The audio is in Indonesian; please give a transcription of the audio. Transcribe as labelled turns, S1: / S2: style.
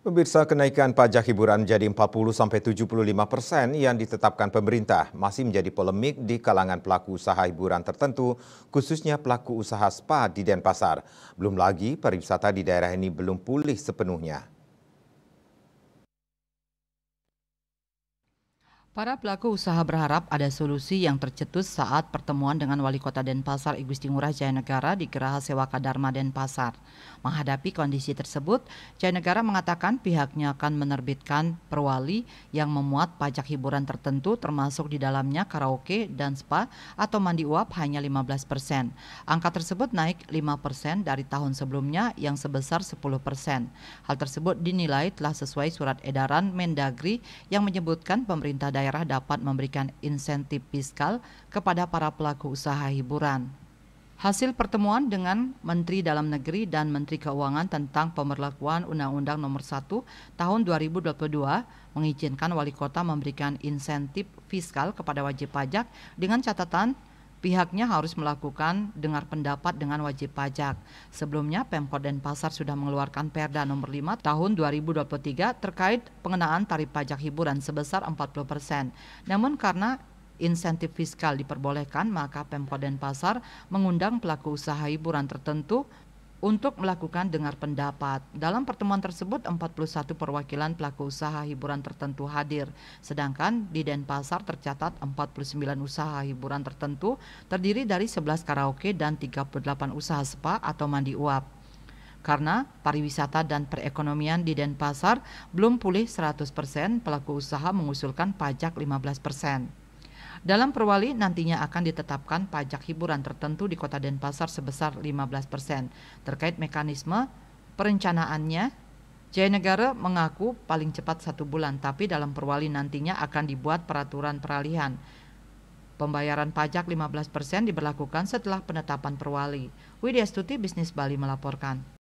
S1: Pemirsa kenaikan pajak hiburan menjadi 40-75 persen yang ditetapkan pemerintah masih menjadi polemik di kalangan pelaku usaha hiburan tertentu, khususnya pelaku usaha spa di Denpasar. Belum lagi pariwisata di daerah ini belum pulih sepenuhnya.
S2: Para pelaku usaha berharap ada solusi yang tercetus saat pertemuan dengan Wali Kota Denpasar Igusti Ngurah Jayanegara di Geraha Sewaka Dharma Denpasar. Menghadapi kondisi tersebut, Jayanegara mengatakan pihaknya akan menerbitkan perwali yang memuat pajak hiburan tertentu termasuk di dalamnya karaoke dan spa atau mandi uap hanya 15 persen. Angka tersebut naik 5 persen dari tahun sebelumnya yang sebesar 10 persen. Hal tersebut dinilai telah sesuai surat edaran Mendagri yang menyebutkan pemerintah daerah daerah dapat memberikan insentif fiskal kepada para pelaku usaha hiburan. Hasil pertemuan dengan Menteri Dalam Negeri dan Menteri Keuangan tentang pemberlakuan Undang-Undang Nomor 1 Tahun 2022 mengizinkan wali kota memberikan insentif fiskal kepada wajib pajak dengan catatan Pihaknya harus melakukan dengar pendapat dengan wajib pajak. Sebelumnya, Pemkot Denpasar sudah mengeluarkan Perda nomor 5 tahun 2023 terkait pengenaan tarif pajak hiburan sebesar 40%. Namun karena insentif fiskal diperbolehkan, maka Pemkot Denpasar mengundang pelaku usaha hiburan tertentu untuk melakukan dengar pendapat. Dalam pertemuan tersebut 41 perwakilan pelaku usaha hiburan tertentu hadir, sedangkan di Denpasar tercatat 49 usaha hiburan tertentu terdiri dari 11 karaoke dan 38 usaha spa atau mandi uap karena pariwisata dan perekonomian di Denpasar belum pulih 100%, pelaku usaha mengusulkan pajak 15%. Dalam perwali nantinya akan ditetapkan pajak hiburan tertentu di Kota Denpasar sebesar 15%. Terkait mekanisme perencanaannya, Jaya Negara mengaku paling cepat satu bulan, tapi dalam perwali nantinya akan dibuat peraturan peralihan. Pembayaran pajak 15% diberlakukan setelah penetapan perwali. Widya Stuti Bisnis Bali melaporkan.